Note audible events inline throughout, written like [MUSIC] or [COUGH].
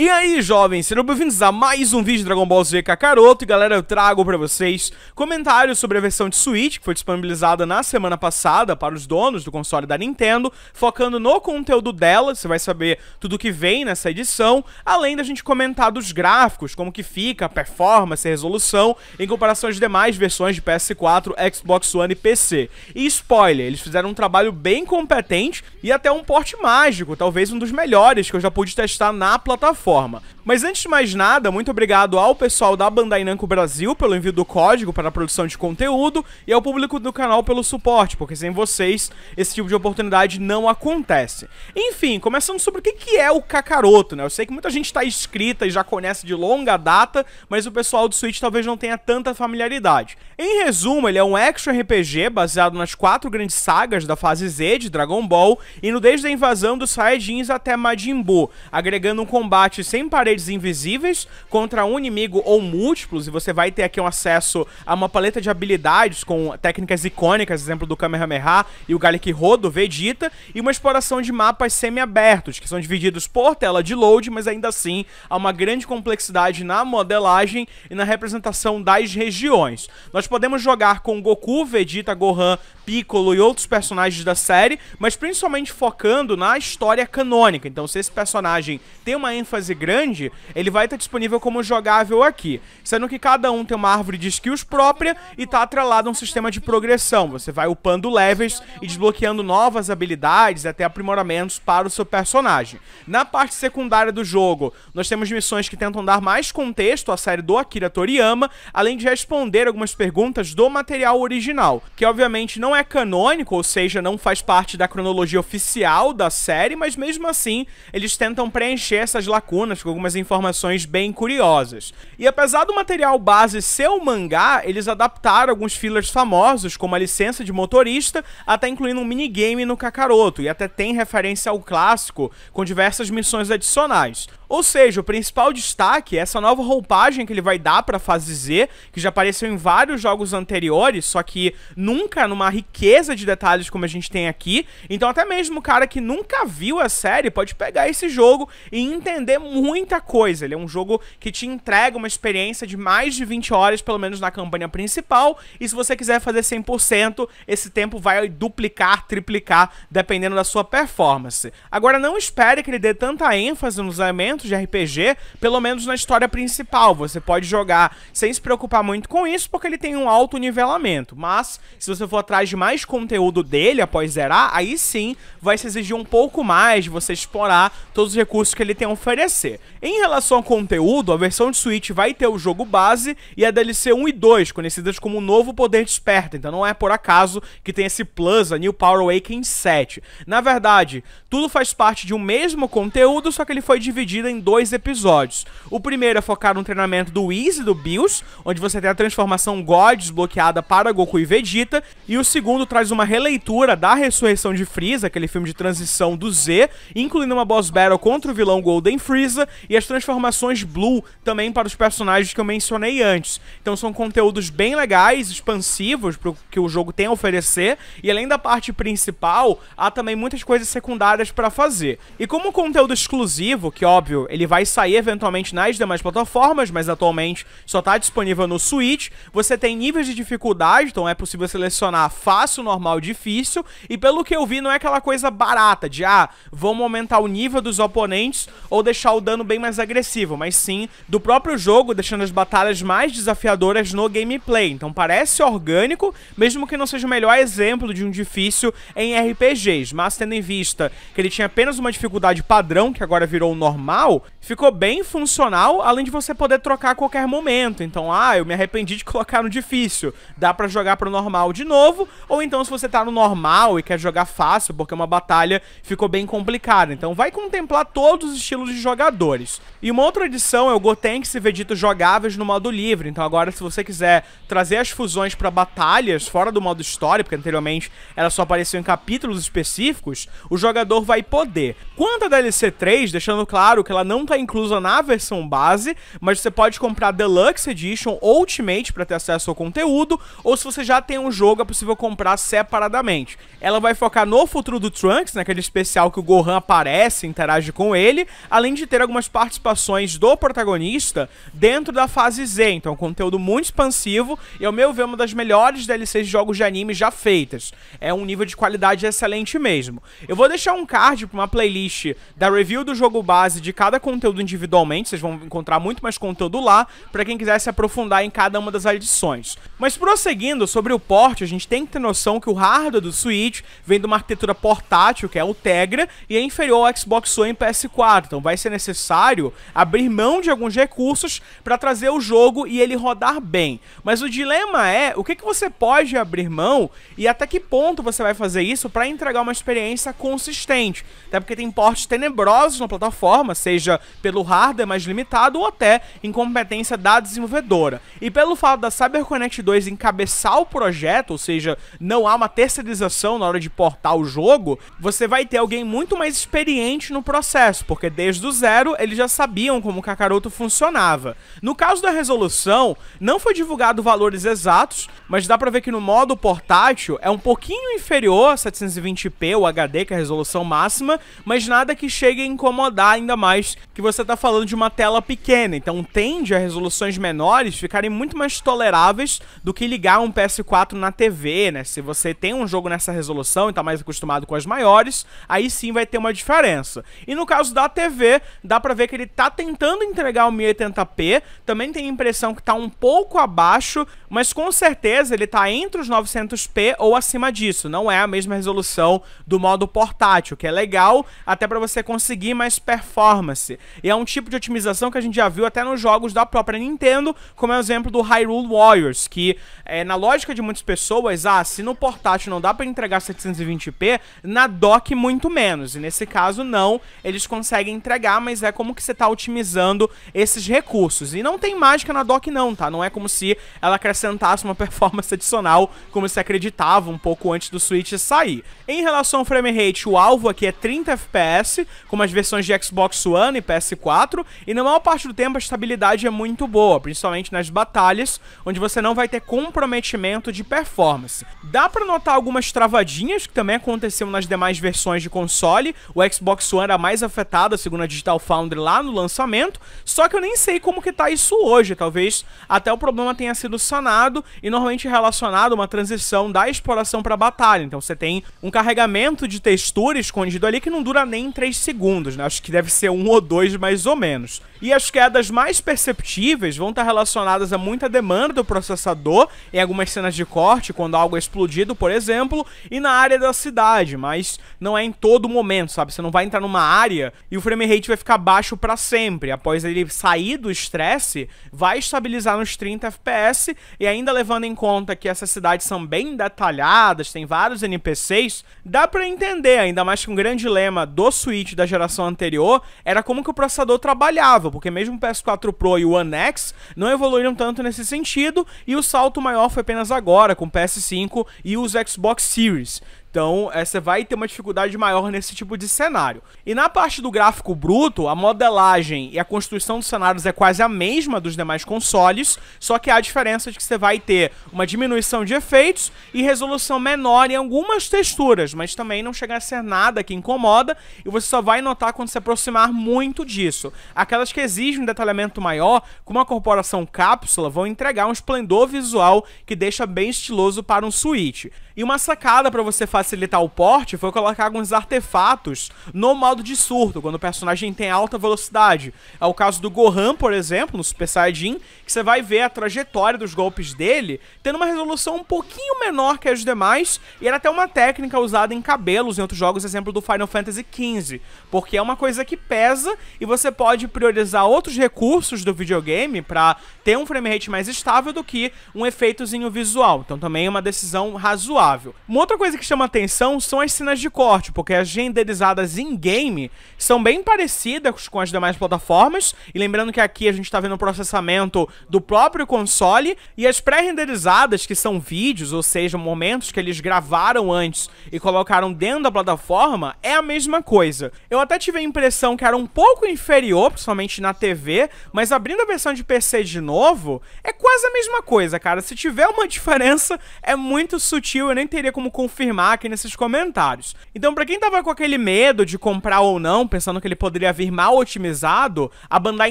E aí, jovens, sejam bem-vindos a mais um vídeo de Dragon Ball Z Kakaroto. E galera, eu trago pra vocês comentários sobre a versão de Switch, que foi disponibilizada na semana passada para os donos do console da Nintendo, focando no conteúdo dela, você vai saber tudo que vem nessa edição, além da gente comentar dos gráficos, como que fica, a performance, a resolução, em comparação às demais versões de PS4, Xbox One e PC. E spoiler, eles fizeram um trabalho bem competente e até um porte mágico, talvez um dos melhores que eu já pude testar na plataforma forma. Mas antes de mais nada, muito obrigado ao pessoal da Bandai Namco Brasil pelo envio do código para a produção de conteúdo e ao público do canal pelo suporte, porque sem vocês esse tipo de oportunidade não acontece. Enfim, começando sobre o que é o Kakaroto, né? Eu sei que muita gente está inscrita e já conhece de longa data, mas o pessoal do Switch talvez não tenha tanta familiaridade. Em resumo, ele é um action RPG baseado nas quatro grandes sagas da fase Z de Dragon Ball, indo desde a invasão dos Saiyajins até Majin Buu, agregando um combate sem parede upgrades invisíveis contra um inimigo ou múltiplos, e você vai ter aqui um acesso a uma paleta de habilidades com técnicas icônicas, exemplo do Kamehameha e o Garlic Rodo Vegeta, e uma exploração de mapas semi-abertos, que são divididos por tela de load, mas ainda assim há uma grande complexidade na modelagem e na representação das regiões. Nós podemos jogar com Goku, Vegeta, Gohan, Piccolo e outros personagens da série, mas principalmente focando na história canônica. Então, se esse personagem tem uma ênfase grande, ele vai estar disponível como jogável aqui, sendo que cada um tem uma árvore de skills própria e tá atrelado a um sistema de progressão. Você vai upando levels e desbloqueando novas habilidades até aprimoramentos para o seu personagem. Na parte secundária do jogo, nós temos missões que tentam dar mais contexto à série do Akira Toriyama, além de responder algumas perguntas do material original, que obviamente não é canônico, ou seja, não faz parte da cronologia oficial da série, mas mesmo assim eles tentam preencher essas lacunas com algumas algumas informações bem curiosas. E apesar do material base ser o mangá, eles adaptaram alguns fillers famosos, como a licença de motorista, até incluindo um minigame no Kakaroto, e até tem referência ao clássico com diversas missões adicionais. Ou seja, o principal destaque é essa nova roupagem que ele vai dar para fase Z, que já apareceu em vários jogos anteriores, só que nunca numa riqueza de detalhes como a gente tem aqui. Então até mesmo o cara que nunca viu a série pode pegar esse jogo e entender muita coisa. Ele é um jogo que te entrega uma experiência de mais de 20 horas, pelo menos na campanha principal, e se você quiser fazer 100%, esse tempo vai duplicar, triplicar, dependendo da sua performance. Agora não espere que ele dê tanta ênfase nos elementos de RPG, pelo menos na história principal. Você pode jogar sem se preocupar muito com isso, porque ele tem um alto nivelamento. Mas, se você for atrás de mais conteúdo dele após zerar, aí sim vai se exigir um pouco mais de você explorar todos os recursos que ele tem a oferecer. Em relação ao conteúdo, a versão de Switch vai ter o jogo base e a DLC 1 e 2, conhecidas como Novo Poder Desperta. Então não é por acaso que tem esse plus, a New Power Awakening 7. Na verdade, tudo faz parte de um mesmo conteúdo, só que ele foi dividido em dois episódios. O primeiro é focado no treinamento do Easy do Bills, onde você tem a transformação God desbloqueada para Goku e Vegeta, e o segundo traz uma releitura da ressurreição de Freeza, aquele filme de transição do Z, incluindo uma boss battle contra o vilão Golden Freeza e as transformações Blue também para os personagens que eu mencionei antes. Então são conteúdos bem legais, expansivos para o que o jogo tem a oferecer, e além da parte principal, há também muitas coisas secundárias para fazer. E como conteúdo exclusivo, que óbvio ele vai sair eventualmente nas demais plataformas, mas atualmente só está disponível no Switch. Você tem níveis de dificuldade, então é possível selecionar fácil, normal, difícil. E pelo que eu vi, não é aquela coisa barata de, ah, vamos aumentar o nível dos oponentes ou deixar o dano bem mais agressivo, mas sim do próprio jogo, deixando as batalhas mais desafiadoras no gameplay. Então parece orgânico, mesmo que não seja o melhor exemplo de um difícil em RPGs, mas tendo em vista que ele tinha apenas uma dificuldade padrão, que agora virou normal, legal, ficou bem funcional, além de você poder trocar a qualquer momento. Então, ah, eu me arrependi de [LAUGHS] colocar no difícil, dá para jogar pro normal de novo, ou então se você tá no normal e quer jogar fácil, porque uma batalha ficou bem complicada. Então, vai contemplar todos os estilos de jogadores. E uma outra edição é o Gotenks e Vegeta jogáveis no modo livre. Então, agora se você quiser trazer as fusões para batalhas fora do modo história, porque anteriormente elas só apareceu em capítulos específicos, o jogador vai poder. Quanto a DLC 3, deixando claro que ela ela não tá inclusa na versão base, mas você pode comprar Deluxe Edition Ultimate para ter acesso ao conteúdo, ou se você já tem um jogo, é possível comprar separadamente. Ela vai focar no futuro do Trunks, naquele né, especial que o Gohan aparece, interage com ele, além de ter algumas participações do protagonista dentro da fase Z, então é um conteúdo muito expansivo e ao meu ver é uma das melhores DLCs de jogos de anime já feitas. É um nível de qualidade excelente mesmo. Eu vou deixar um card para uma playlist da review do jogo base de cada cada conteúdo individualmente, vocês vão encontrar muito mais conteúdo lá, para quem quiser se aprofundar em cada uma das edições. Mas prosseguindo sobre o porte, a gente tem que ter noção que o hardware do Switch vem de uma arquitetura portátil, que é o Tegra, e é inferior ao Xbox One e PS4, então vai ser necessário abrir mão de alguns recursos para trazer o jogo e ele rodar bem. Mas o dilema é o que, que você pode abrir mão e até que ponto você vai fazer isso para entregar uma experiência consistente. Até porque tem portes tenebrosos na plataforma, seja seja pelo hardware mais limitado ou até incompetência da desenvolvedora. E pelo fato da CyberConnect 2 encabeçar o projeto, ou seja, não há uma terceirização na hora de portar o jogo, você vai ter alguém muito mais experiente no processo, porque desde o zero eles já sabiam como o Kakaroto funcionava. No caso da resolução, não foi divulgado valores exatos, mas dá pra ver que no modo portátil é um pouquinho inferior a 720p, o HD, que é a resolução máxima, mas nada que chegue a incomodar ainda mais mais que você está falando de uma tela pequena, então tende a resoluções menores ficarem muito mais toleráveis do que ligar um PS4 na TV, né? Se você tem um jogo nessa resolução e está mais acostumado com as maiores, aí sim vai ter uma diferença. E no caso da TV, dá para ver que ele está tentando entregar o 1080p, também tem a impressão que está um pouco abaixo, mas com certeza ele está entre os 900p ou acima disso, não é a mesma resolução do modo portátil, que é legal até para você conseguir mais performance performance. E é um tipo de otimização que a gente já viu até nos jogos da própria Nintendo, como é o exemplo do Hyrule Warriors, que é, na lógica de muitas pessoas, ah, se no portátil não dá para entregar 720p, na dock muito menos. E nesse caso não, eles conseguem entregar, mas é como que você tá otimizando esses recursos. E não tem mágica na dock não, tá? Não é como se ela acrescentasse uma [LAUGHS] performance adicional, como se acreditava um pouco antes do Switch sair. Em relação ao frame rate, o alvo aqui é 30 FPS, como as versões de Xbox One One e PS4, e na maior parte do tempo a estabilidade é muito boa, principalmente nas batalhas, onde você não vai ter comprometimento de performance. Dá para notar algumas travadinhas que também aconteceram nas demais versões de console, o Xbox One era mais afetado, segundo a Digital Foundry, lá no lançamento, só que eu nem sei como que tá isso hoje, talvez até o problema tenha sido sanado e normalmente relacionado a uma transição da exploração para batalha, então você tem um carregamento de textura escondido ali que não dura nem 3 segundos, né? Acho que deve ser um ou dois mais ou menos. E as quedas mais perceptíveis vão estar relacionadas a muita demanda do processador em algumas cenas de corte, quando algo é explodido, por exemplo, e na área da cidade, mas não é em todo momento, sabe? Você não vai entrar numa área e o frame rate vai ficar baixo para sempre. Após ele sair do estresse, vai estabilizar nos 30 FPS e ainda levando em conta que essas cidades são bem detalhadas, tem vários NPCs, dá para entender, ainda mais que um grande lema do Switch da geração anterior era era como que o processador trabalhava, porque mesmo o PS4 Pro e o One X não evoluíram tanto nesse sentido, e o salto maior foi apenas agora com o PS5 e os Xbox Series, então, é, você vai ter uma dificuldade maior nesse tipo de cenário. E na parte do gráfico bruto, a modelagem e a construção dos cenários é quase a mesma dos demais consoles, só que há a diferença de que você vai ter uma diminuição de efeitos e resolução menor em algumas texturas, mas também não chega a ser nada que incomoda, e você só vai notar quando se aproximar muito disso. Aquelas que exigem um detalhamento maior, como a corporação Cápsula, vão entregar um esplendor visual que deixa bem estiloso para um Switch. E uma sacada para você fazer facilitar o porte foi colocar alguns artefatos no modo de surto, quando o personagem tem alta velocidade. É o caso do Gohan, por exemplo, no Super Saiyajin, que você vai ver a trajetória dos golpes dele tendo uma resolução um pouquinho menor que as demais, e era até uma técnica usada em cabelos em outros jogos, exemplo do Final Fantasy XV, porque é uma coisa que pesa e você pode priorizar outros recursos do videogame para ter um frame rate mais estável do que um efeitozinho visual. Então também é uma decisão razoável. Uma outra coisa que chama atenção são as cenas de corte, porque as renderizadas in-game são bem parecidas com as demais plataformas, e lembrando que aqui a gente está vendo o processamento do próprio console, e as pré-renderizadas, que são vídeos, ou seja, momentos que eles gravaram antes e colocaram dentro da plataforma, é a mesma coisa. Eu até tive a impressão que era um pouco inferior, principalmente na TV, mas abrindo a versão de PC de novo, é quase a mesma coisa, cara. Se tiver uma [LAUGHS] diferença, é muito sutil, eu nem teria como confirmar aqui nesses comentários. Então, para quem tava com aquele medo de comprar ou não, pensando que ele poderia vir mal otimizado, a Bandai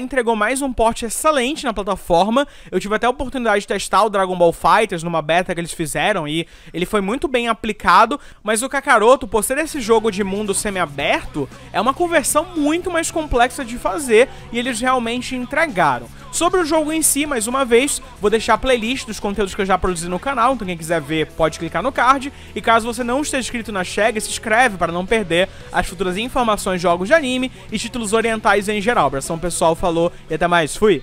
entregou mais um porte excelente na plataforma. Eu tive até a oportunidade de testar o Dragon Ball Fighters numa beta que eles fizeram e ele foi muito bem aplicado, mas o Kakaroto, por ser esse jogo de mundo semi-aberto, é uma conversão muito mais complexa de fazer e eles realmente entregaram. Sobre o jogo em si, mais uma vez, vou deixar a playlist dos conteúdos que eu já produzi no canal, então quem quiser ver pode clicar no card. E caso você não não esteja inscrito na Chega, se inscreve para não perder as futuras informações de jogos de anime e títulos orientais em geral. Abração pessoal, falou e até mais. Fui!